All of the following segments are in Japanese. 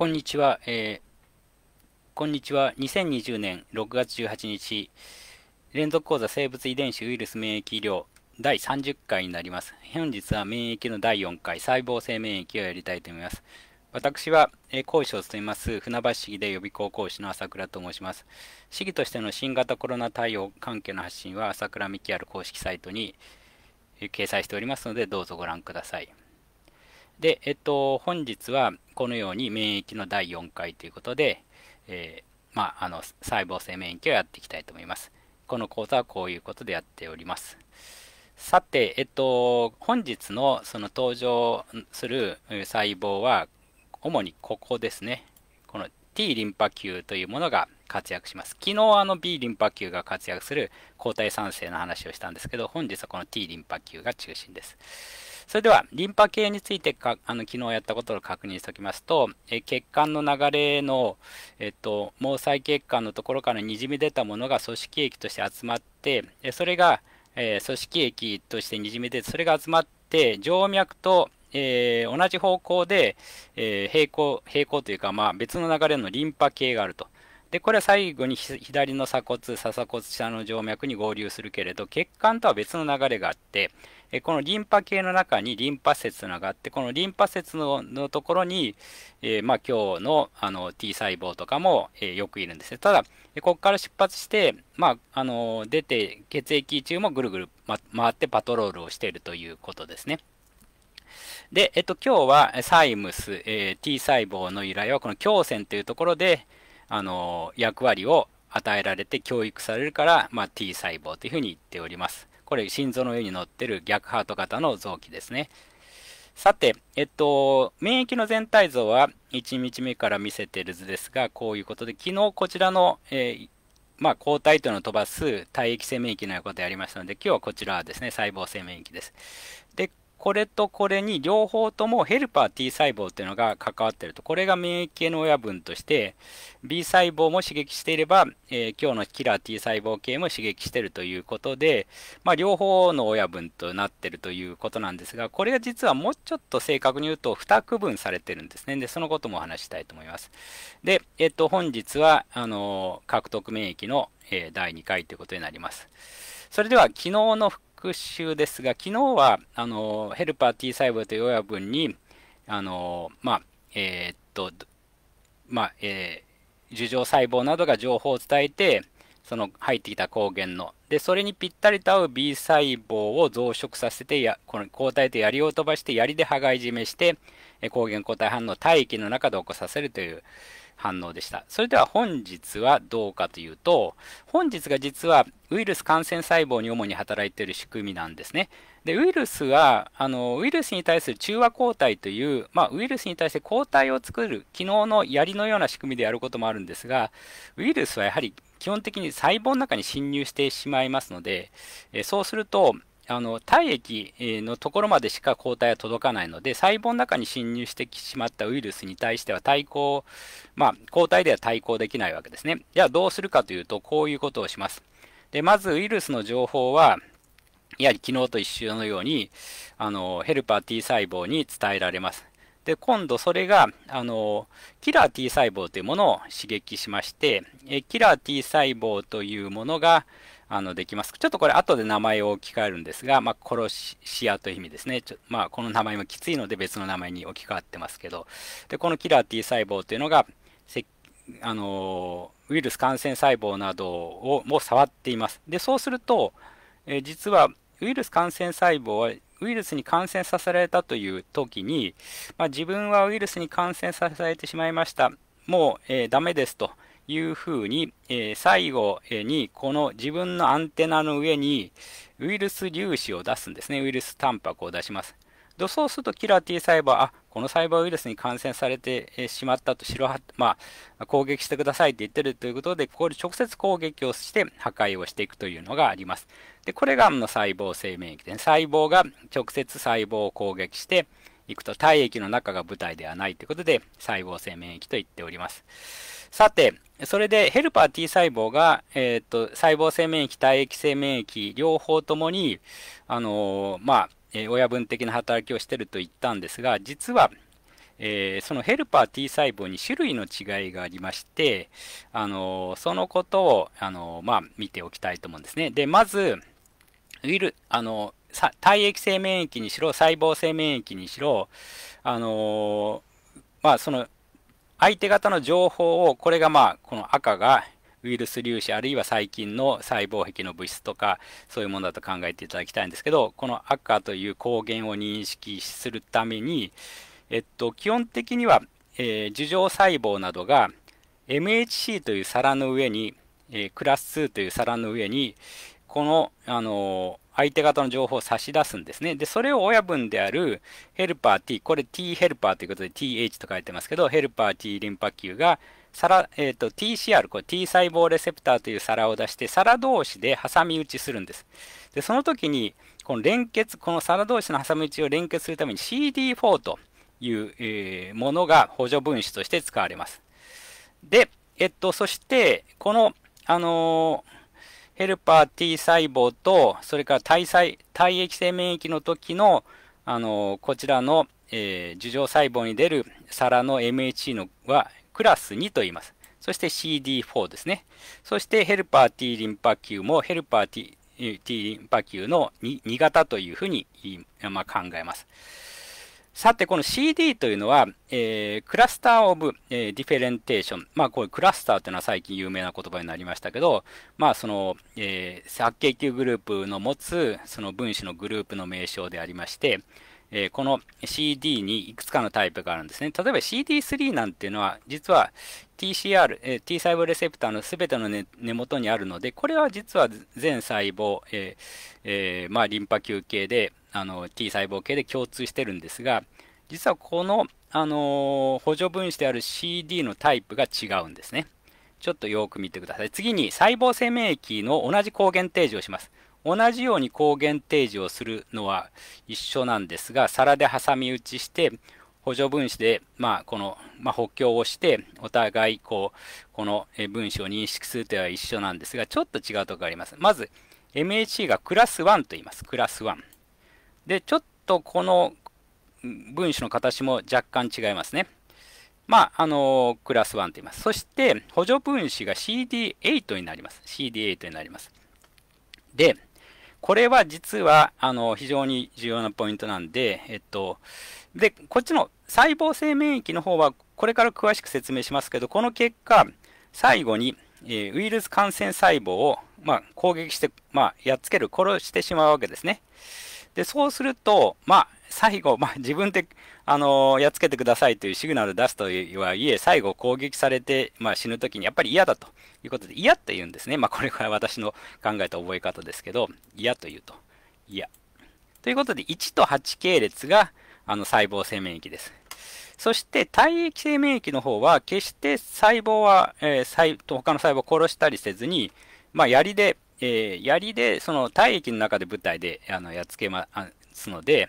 こんにちは、えー、こんにちは。2020年6月18日、連続講座生物遺伝子ウイルス免疫医療第30回になります。本日は免疫の第4回、細胞性免疫をやりたいと思います。私は、え講師を務めます船橋市議で予備校講師の朝倉と申します。市議としての新型コロナ対応関係の発信は朝倉幹ある公式サイトに掲載しておりますので、どうぞご覧ください。で、えっと、本日はこのように免疫の第4回ということで、えー、まあ、あの、細胞性免疫をやっていきたいと思います。この講座はこういうことでやっております。さて、えっと、本日のその登場する細胞は、主にここですね。この T リンパ球というものが活躍します。昨日あの B リンパ球が活躍する抗体産生の話をしたんですけど、本日はこの T リンパ球が中心です。それでは、リンパ系についてか、あの、昨日やったことを確認しておきますと、え血管の流れの、えっと、毛細血管のところからにじみ出たものが組織液として集まって、それが、え組織液としてにじみ出て、それが集まって、静脈と、えー、同じ方向で、えー、平行、平行というか、まあ、別の流れのリンパ系があると。で、これは最後に左の鎖骨、鎖骨下の静脈に合流するけれど、血管とは別の流れがあって、えこのリンパ系の中にリンパ節があって、このリンパ節ののところに、えー、まあ、今日のあの T 細胞とかも、えー、よくいるんですただ、ここから出発して、まあ、あの出て血液中もぐるぐる、ま、回ってパトロールをしているということですね。で、えっと、今日はサイムス、えー、T 細胞の由来はこの胸腺というところで、あの役割を与えられて教育されるから、まあ、T 細胞というふうに言っております。これ、心臓の上に乗ってる逆ハート型の臓器ですね。さて、えっと、免疫の全体像は1日目から見せてる図ですが、こういうことで、昨日こちらの、えー、まあ、抗体というのを飛ばす体液性免疫のようなことをやりましたので、今日はこちらはですね、細胞性免疫です。これとこれに両方ともヘルパー T 細胞っていうのが関わってると。これが免疫系の親分として、B 細胞も刺激していれば、えー、今日のキラー T 細胞系も刺激してるということで、まあ、両方の親分となってるということなんですが、これが実はもうちょっと正確に言うと2区分されてるんですね。で、そのこともお話したいと思います。で、えっと、本日は、あの、獲得免疫の、えー、第2回ということになります。それでは、昨日の復復習ですが、昨日はあのヘルパー T 細胞という親分に、あのまあ、えー、っと、まあ、えー、樹状細胞などが情報を伝えて、その入ってきた抗原の。で、それにぴったりと合う B 細胞を増殖させてや、この抗体と槍を飛ばして、槍で羽交い締めして、抗原抗体反応を体液の中で起こさせるという反応でした。それでは本日はどうかというと、本日が実はウイルス感染細胞に主に働いている仕組みなんですね。で、ウイルスは、あの、ウイルスに対する中和抗体という、まあ、ウイルスに対して抗体を作る、機能の槍のような仕組みでやることもあるんですが、ウイルスはやはり基本的に細胞の中に侵入してしまいますので、えそうすると、あの体液のところまでしか抗体は届かないので、細胞の中に侵入してしまったウイルスに対しては対抗、まあ、抗体では対抗できないわけですね。じゃあどうするかというと、こういうことをします。で、まずウイルスの情報は、やはり昨日と一緒のように、あのヘルパー T 細胞に伝えられます。で、今度それが、あのキラー T 細胞というものを刺激しまして、えキラー T 細胞というものが、あのできます。ちょっとこれ後で名前を置き換えるんですが、まあ、殺し屋という意味ですね。ちょまあ、この名前もきついので別の名前に置き換わってますけど、でこのキラー T 細胞というのが、あのウイルス感染細胞などをも触っています。でそうすると、え実はウイルス感染細胞はウイルスに感染させられたという時に、まあ、自分はウイルスに感染させられてしまいました。もう、えー、ダメですというふうに、えー、最後にこの自分のアンテナの上にウイルス粒子を出すんですね。ウイルスタンパクを出します。でそうするとキラー T 細胞、あこの細胞ウイルスに感染されてしまったと白は、まあ、攻撃してくださいって言ってるということで、ここで直接攻撃をして破壊をしていくというのがあります。でこれがの細胞性免疫で、細胞が直接細胞を攻撃して、いくと体液の中が舞台ではないということで細胞性免疫と言っております。さて、それでヘルパー T 細胞が、えー、っと細胞性免疫、体液性免疫両方ともに、あのー、まあ、えー、親分的な働きをしてると言ったんですが、実は、えー、そのヘルパー T 細胞に種類の違いがありまして、あのそのことを、あのまあ、見ておきたいと思うんですね。で、まず、ウィル、あの体液性免疫にしろ、細胞性免疫にしろ、あのまあ、その、相手方の情報を、これがまあ、この赤がウイルス粒子あるいは細菌の細胞壁の物質とかそういうものだと考えていただきたいんですけどこの赤という抗原を認識するために、えっと、基本的には、えー、樹状細胞などが MHC という皿の上に、えー、クラス2という皿の上にこの、あのー、相手方の情報を差し出すんですね。で、それを親分であるヘルパー T、これ T ヘルパーということで TH と書いてますけど、ヘルパー T リンパ球がサラえーと、TCR、これ T 細胞レセプターという皿を出して、皿同士で挟み撃ちするんです。で、その時に、この連結、この皿同士の挟み撃ちを連結するために CD4 という、えー、ものが補助分子として使われます。で、えっと、そして、この、あのーヘルパー T 細胞と、それから体細体液性免疫の時の、あの、こちらの、えー、樹状細胞に出る皿の MHC のは、プラス2と言います。そして CD4 ですね。そしてヘルパー T リンパ球もヘルパー T, T リンパ球の 2, 2型というふうに、まあ、考えます。さて、この CD というのは、えー、クラスター・オブ・ディフェレンテーション。まあ、これクラスターというのは最近有名な言葉になりましたけど、まあ、その、えー、白血球グループの持つ、その分子のグループの名称でありまして、えー、この CD にいくつかのタイプがあるんですね。例えば CD3 なんていうのは、実は TCR、えー、T 細胞レセプターのすべての、ね、根元にあるので、これは実は全細胞、えー、えまあ、リンパ球系であの T 細胞系で共通してるんですが、実はこの、あの補助分子である CD のタイプが違うんですね。ちょっとよく見てください。次に細胞性免疫の同じ抗原提示をします。同じように抗原提示をするのは一緒なんですが、皿で挟み撃ちして、補助分子で、まあ、この、まあ、補強をして、お互い、こう、この分子を認識するというのは一緒なんですが、ちょっと違うところがあります。まず、MHC がクラス1と言います。クラス1。で、ちょっとこの分子の形も若干違いますね。まあ、あのー、クラス1と言います。そして、補助分子が CD8 になります。CD8 になります。で、これは実は、あの、非常に重要なポイントなんで、えっと、で、こっちの細胞性免疫の方は、これから詳しく説明しますけど、この結果、最後に、えー、ウイルス感染細胞を、まあ、攻撃して、まあ、やっつける、殺してしまうわけですね。で、そうすると、まあ、最後、まあ、自分で、あのー、やっつけてくださいというシグナルを出すとはいえ、最後攻撃されて、まあ、死ぬときにやっぱり嫌だということで、嫌って言うんですね。まあ、これから私の考えた覚え方ですけど、嫌というと。嫌。ということで、1と8系列があの細胞性免疫です。そして体液性免疫の方は、決して細胞は、えー、細他の細胞を殺したりせずに、まあ、槍で、えー、槍でその体液の中で舞台であのやっつけますので、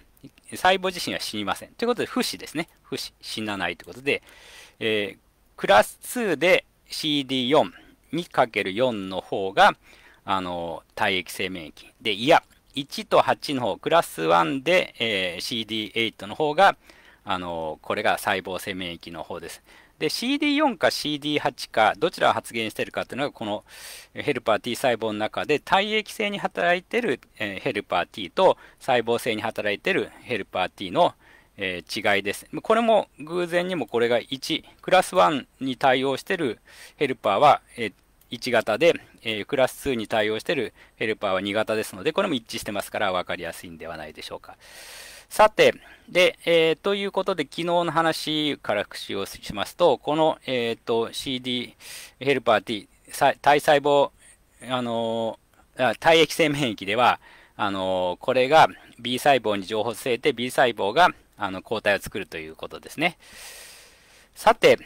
細胞自身は死にません。ということで、不死ですね。不死、死なないということで、えー、クラス2で CD4 にかける4の方が、あのー、体液性免疫。で、いや、1と8の方、クラス1で、えー、CD8 の方が、あのー、これが細胞性免疫の方です。で、CD4 か CD8 か、どちらを発現しているかというのが、このヘルパー T 細胞の中で、体液性に働いているヘルパー T と細胞性に働いているヘルパー T の違いです。これも偶然にもこれが1、クラス1に対応しているヘルパーは1型で、クラス2に対応しているヘルパーは2型ですので、これも一致してますから分かりやすいんではないでしょうか。さて、で、えー、ということで、昨日の話から復習をしますと、この、えーと、CD ヘルパー T、体細胞、あのー、体液性免疫では、あのー、これが B 細胞に情報を据えて、B 細胞があの抗体を作るということですね。さて、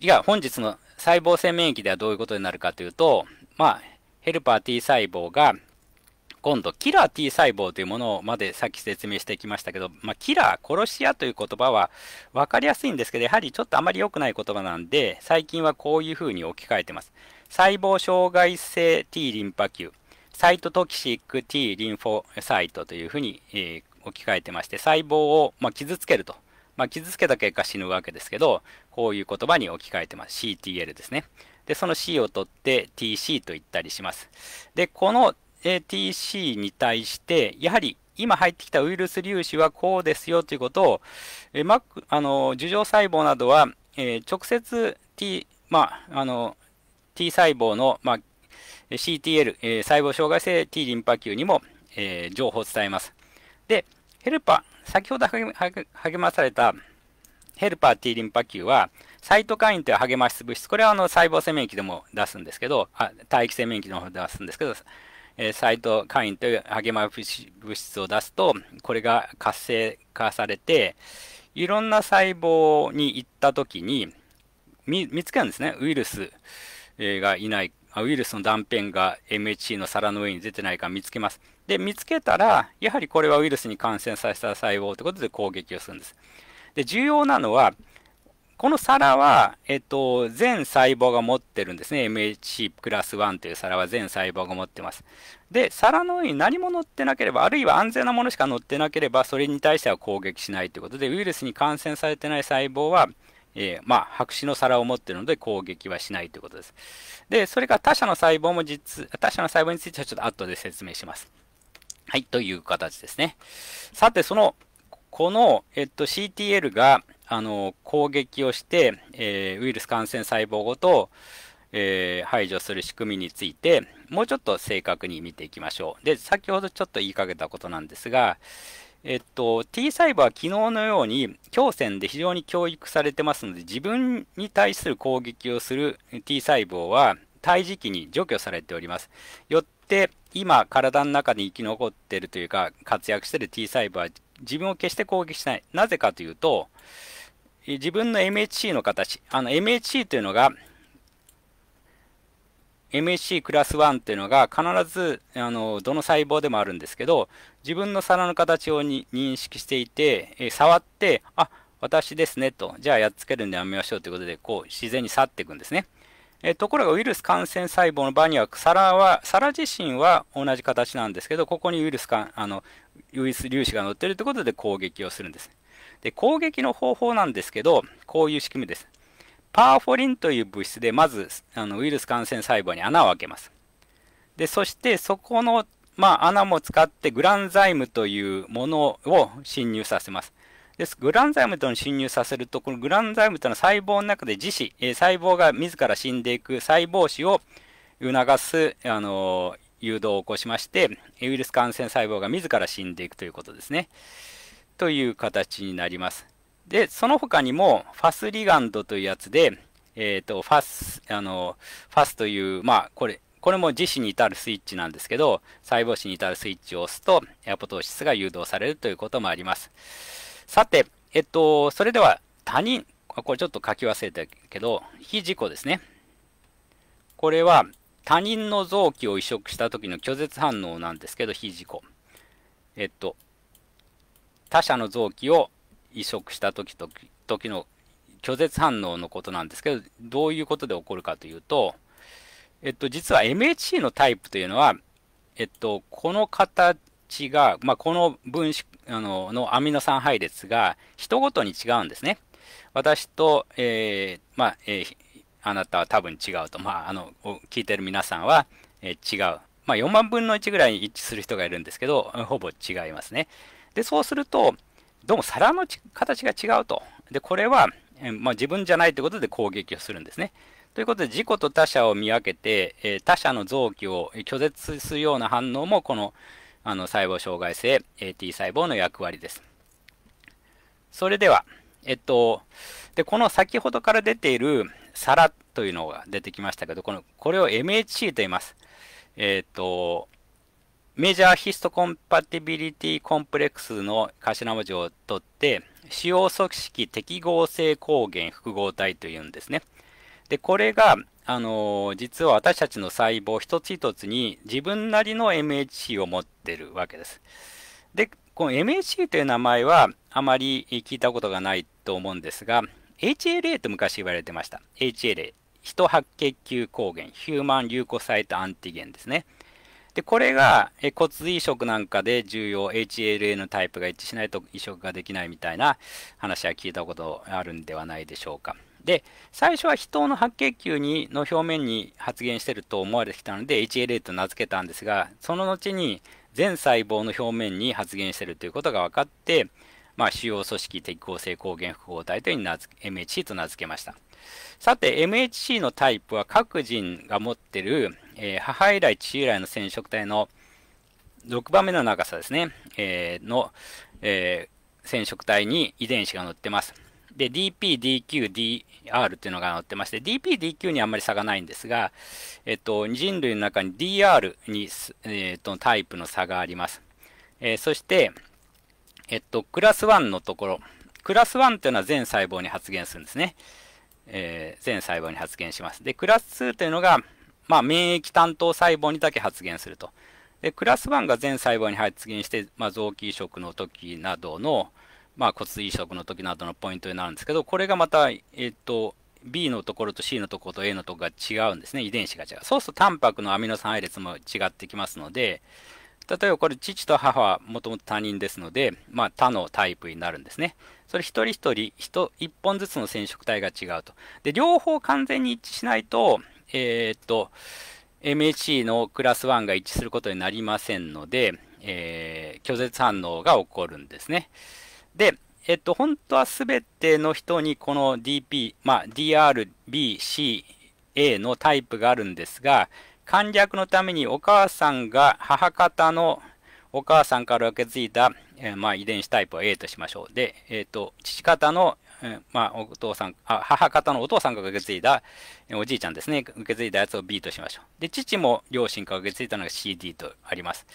いや、本日の細胞性免疫ではどういうことになるかというと、まあ、ヘルパー T 細胞が今度、キラー T 細胞というものをまでさっき説明してきましたけど、まあ、キラー、殺し屋という言葉は分かりやすいんですけど、やはりちょっとあまり良くない言葉なんで、最近はこういうふうに置き換えてます。細胞障害性 T リンパ球、サイトトキシック T リンフォサイトというふうに、えー、置き換えてまして、細胞を、まあ、傷つけると。まあ、傷つけた結果死ぬわけですけど、こういう言葉に置き換えてます。CTL ですね。で、その C を取って TC と言ったりします。で、この a TC に対して、やはり今入ってきたウイルス粒子はこうですよということを、えクあの樹状細胞などは、えー、直接 T、まあ、あの T 細胞の、まあ、CTL、えー、細胞障害性 T リンパ球にも、えー、情報を伝えます。で、ヘルパー、先ほど励まされたヘルパー T リンパ球は、サイトカインという励まし物質、これはあの細胞性免疫でも出すんですけど、あ体液性免疫の方で出すんですけど、えサイトカインという励ま物質を出すと、これが活性化されて、いろんな細胞に行ったときに、見つけるんですね。ウイルスがいない、ウイルスの断片が MHC の皿の上に出てないか見つけます。で、見つけたら、やはりこれはウイルスに感染させた細胞ということで攻撃をするんです。で、重要なのは、この皿は、えっと、全細胞が持ってるんですね。MHC クラス1という皿は全細胞が持ってます。で、皿の上に何も乗ってなければ、あるいは安全なものしか乗ってなければ、それに対しては攻撃しないということで、ウイルスに感染されてない細胞は、えー、まあ、白紙の皿を持っているので攻撃はしないということです。で、それから他社の細胞も実、他社の細胞についてはちょっと後で説明します。はい、という形ですね。さて、その、この、えっと、CTL が、あの攻撃をして、えー、ウイルス感染細胞ごと、えー、排除する仕組みについて、もうちょっと正確に見ていきましょう。で、先ほどちょっと言いかけたことなんですが、えっと、T 細胞は昨日のように強線で非常に教育されてますので、自分に対する攻撃をする T 細胞は胎児期に除去されております。よって、今、体の中に生き残っているというか、活躍している T 細胞は自分を決して攻撃しない。なぜかというと、自分の MHC の形、あの MHC というのが、MHC クラス1というのが必ずあのどの細胞でもあるんですけど自分の皿の形を認識していて、え触ってあ私ですねとじゃあやっつけるんでやめましょうということでこう自然に去っていくんですね、えところがウイルス感染細胞の場には皿は皿自身は同じ形なんですけどここにウイルスかあのウイルス粒子が乗っているということで攻撃をするんです、で、攻撃の方法なんですけど、こういう仕組みです。パーフォリンという物質で、まずあのウイルス感染細胞に穴を開けます。で、そしてそこの、まあ、穴も使ってグランザイムというものを侵入させます。です。グランザイムとの侵入させると、このグランザイムとの細胞の中で自死、えー、細胞が自ら死んでいく細胞死を促す、あのー、誘導を起こしまして、ウイルス感染細胞が自ら死んでいくということですね。という形になります。で、その他にも、ファスリガンドというやつで、えっ、ー、と、ファス、あの、ファスという、まあ、これ、これも自死に至るスイッチなんですけど、細胞死に至るスイッチを押すと、エアポトーシスが誘導されるということもあります。さて、えっと、それでは、他人、これちょっと書き忘れたけど、非事故ですね。これは、他人の臓器を移植した時の拒絶反応なんですけど、非事故。えっと、他者の臓器を移植した時と時の拒絶反応のことなんですけど、どういうことで起こるかというと、えっと、実は MHC のタイプというのは、えっと、この形が、まあ、この分子あののアミノ酸配列が人ごとに違うんですね。私と、えー、まあ、えー、あなたは多分違うと、まあ、あの、聞いてる皆さんは、えー、違う。まあ、4万分の1ぐらいに一致する人がいるんですけど、ほぼ違いますね。で、そうすると、どうも皿の形が違うと。で、これは、まあ、自分じゃないということで攻撃をするんですね。ということで、自己と他者を見分けて、え他者の臓器を拒絶するような反応も、このあの細胞障害性 AT 細胞の役割です。それでは、えっと、で、この先ほどから出ている皿というのが出てきましたけど、このこれを MHC と言います。えっと、メジャーヒストコンパティビリティコンプレックスの頭文字を取って、使用組織適合性抗原複合体というんですね。で、これが、あのー、実は私たちの細胞一つ一つに自分なりの MHC を持ってるわけです。で、この MHC という名前はあまり聞いたことがないと思うんですが、HLA と昔言われてました。HLA。ヒト白血球抗原、ヒューマンリューコサイトアンティゲンですね。で、これが骨移植なんかで重要、HLN タイプが一致しないと移植ができないみたいな話は聞いたことあるんではないでしょうか。で、最初は人の白血球にの表面に発現してると思われてきたので HLA と名付けたんですが、その後に全細胞の表面に発現してるということが分かって、まあ、主要組織適合性抗原複合体という名付 MHC と名付けました。さて、MHC のタイプは各人が持ってるえー、母以来、父以来の染色体の6番目の長さですね、えー、の、えー、染色体に遺伝子が載ってます。で、DP、DQ、DR っていうのが載ってまして、DP、DQ にあんまり差がないんですが、えっと、人類の中に DR に、えっと、タイプの差があります。えー、そして、えっと、クラス1のところ、クラス1っていうのは全細胞に発現するんですね。えー、全細胞に発現します。で、クラス2というのが、まあ、免疫担当細胞にだけ発現すると。で、クラス1が全細胞に発現して、まあ、臓器移植の時などの、まあ、骨移植の時などのポイントになるんですけど、これがまた、えっと、B のところと C のところと A のところが違うんですね。遺伝子が違う。そうすると、タンパクのアミノ酸配列も違ってきますので、例えばこれ、父と母はもともと他人ですので、まあ、他のタイプになるんですね。それ一人一人、一本ずつの染色体が違うと。で、両方完全に一致しないと、えー、っと、MHC のクラス1が一致することになりませんので、えー、拒絶反応が起こるんですね。で、えっと、本当はすべての人にこの DP、まあ、DRBCA のタイプがあるんですが、簡略のためにお母さんが母方のお母さんから受け継いだ、えー、まあ、遺伝子タイプは A としましょう。で、えっ、と、父方のまあ、お父さんあ、母方のお父さんが受け継いだ、おじいちゃんですね、受け継いだやつを B としましょう。で、父も両親が受け継いだのが CD とあります。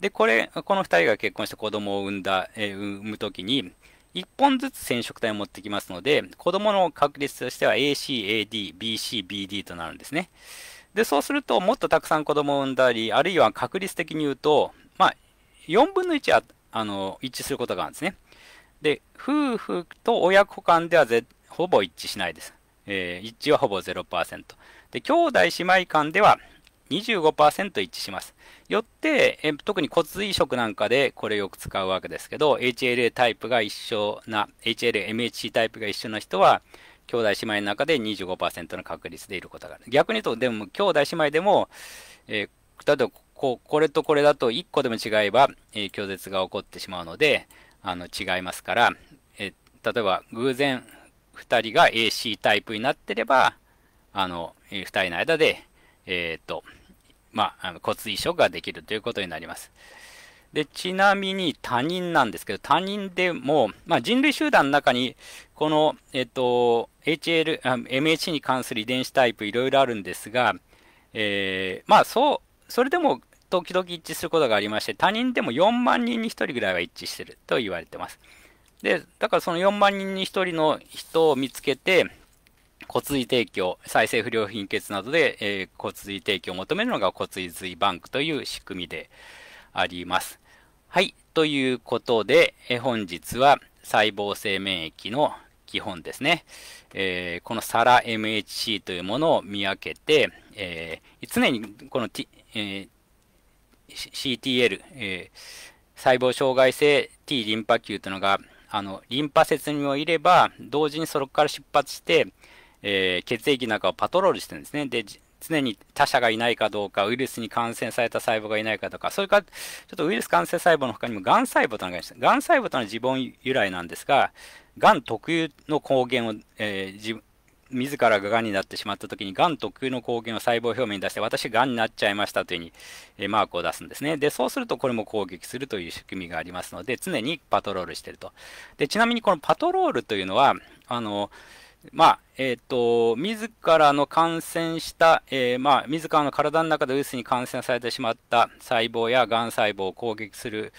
で、これ、この2人が結婚して子供を産んだ、えー、産むときに、1本ずつ染色体を持ってきますので、子供の確率としては AC、AD、BC、BD となるんですね。で、そうすると、もっとたくさん子供を産んだり、あるいは確率的に言うと、まあ、4分の1は、あの、一致することがあるんですね。で、夫婦と親子間ではぜほぼ一致しないです。えー、一致はほぼ0%。で、兄弟姉妹間では25%一致します。よって、え特に骨髄移植なんかでこれよく使うわけですけど、HLA タイプが一緒な、HLA、MHC タイプが一緒な人は、兄弟姉妹の中で25%の確率でいることがある。逆に言うと、でも兄弟姉妹でも、えー、例えばここれとこれだと1個でも違えば、えー、拒絶が起こってしまうので、あの違いますから、え例えば偶然2人が AC タイプになってれば、あの2人の間で、えっ、と、まあ、骨移植ができるということになります。で、ちなみに他人なんですけど、他人でも、まあ、人類集団の中に、この、えっ、と、HL、MHC に関する遺伝子タイプいろいろあるんですが、えー、まあ、そう、それでも時々一致することがありまして、他人でも4万人に1人ぐらいは一致してると言われてます。で、だからその4万人に1人の人を見つけて、骨髄提供、再生不良貧血などで、えー、骨髄提供を求めるのが骨髄バンクという仕組みであります。はい。ということで、え本日は細胞性免疫の基本ですね。えー、このサラ MHC というものを見分けて、えー、常にこの、T えー CTL、えー、細胞障害性 T リンパ球というのが、あの、リンパ節にもいれば、同時にそこから出発して、えー、血液の中をパトロールしてるんですね。で、常に他者がいないかどうか、ウイルスに感染された細胞がいないかとか、それから、ちょっとウイルス感染細胞の他にも、がん細胞というのがあります。がん細胞というのは自分由来なんですが、がん特有の抗原を、えー、自らががんになってしまったときに、がん特有の抗原を細胞表面に出して、私、がんになっちゃいましたというふうに、えマークを出すんですね。で、そうすると、これも攻撃するという仕組みがありますので、常にパトロールしていると。で、ちなみにこのパトロールというのは、あの、まあ、えっ、ー、と、自らの感染した、えー、まあ、自らの体の中でウイルスに感染されてしまった細胞やがん細胞を攻撃する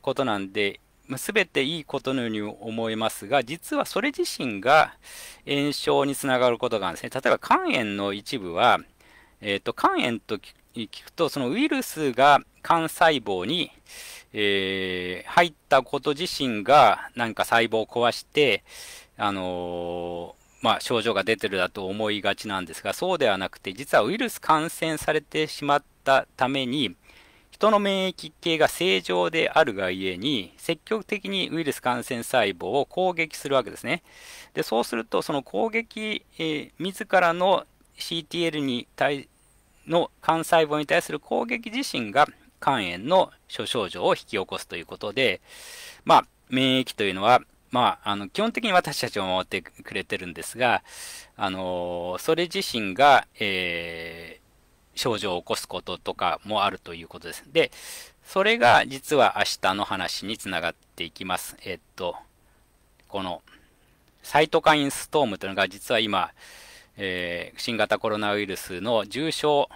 ことなんで全ていいことのように思いますが、実はそれ自身が炎症につながることがあるんですね。例えば肝炎の一部は、えーと、と肝炎と聞くと、そのウイルスが肝細胞に、えー、入ったこと自身がなんか細胞を壊して、あのー、まあ、症状が出てるだと思いがちなんですが、そうではなくて、実はウイルス感染されてしまったために、人の免疫系が正常であるがゆえに、積極的にウイルス感染細胞を攻撃するわけですね。でそうすると、その攻撃、えー、自らの CTL に対の肝細胞に対する攻撃自身が肝炎の諸症状を引き起こすということで、まあ、免疫というのは、まあ、あの基本的に私たちを守ってくれてるんですが、あのー、それ自身が、えー症状を起こすこととかもあるということです。で、それが実は明日の話につながっていきます。えっと、このサイトカインストームというのが実は今、えー、新型コロナウイルスの重症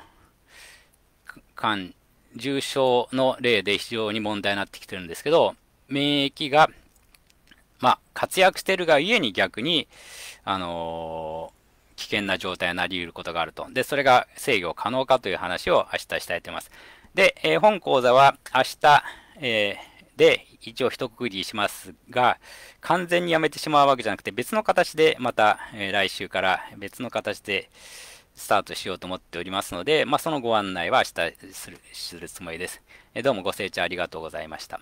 感、重症の例で非常に問題になってきてるんですけど、免疫が、まあ、活躍してるがゆえに逆に、あのー危険な状態になり得ることがあると。で、それが制御可能かという話を明日したいと思います。で、えー、本講座は明日、えー、で一応一区切りしますが、完全にやめてしまうわけじゃなくて、別の形でまた、えー、来週から別の形でスタートしようと思っておりますので、まあ、そのご案内は明日するするつもりです。えどうもご清聴ありがとうございました。